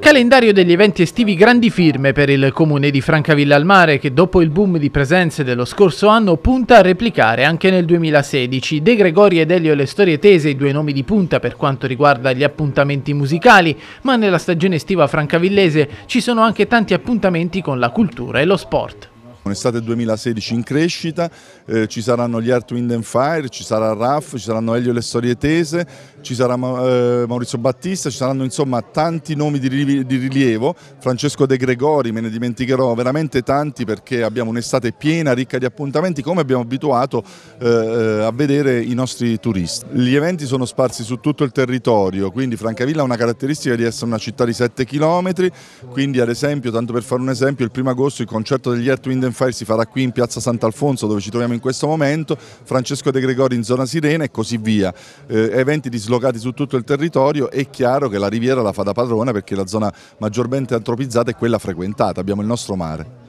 Calendario degli eventi estivi grandi firme per il comune di Francavilla al Mare che dopo il boom di presenze dello scorso anno punta a replicare anche nel 2016. De Gregori ed Elio Le Storie Tese, i due nomi di punta per quanto riguarda gli appuntamenti musicali, ma nella stagione estiva francavillese ci sono anche tanti appuntamenti con la cultura e lo sport. Un'estate 2016 in crescita, eh, ci saranno gli Art, Wind Fire, ci sarà RAF, ci saranno Elio e Le Storie Tese, ci sarà eh, Maurizio Battista, ci saranno insomma tanti nomi di, di rilievo, Francesco De Gregori, me ne dimenticherò veramente tanti perché abbiamo un'estate piena, ricca di appuntamenti come abbiamo abituato eh, eh, a vedere i nostri turisti. Gli eventi sono sparsi su tutto il territorio, quindi Francavilla ha una caratteristica di essere una città di 7 km, quindi ad esempio, tanto per fare un esempio, il primo agosto il concerto degli Art, Wind Fire si farà qui in piazza Sant'Alfonso dove ci troviamo in questo momento, Francesco De Gregori in zona Sirena e così via. Eh, eventi dislocati su tutto il territorio, è chiaro che la riviera la fa da padrona perché la zona maggiormente antropizzata è quella frequentata, abbiamo il nostro mare.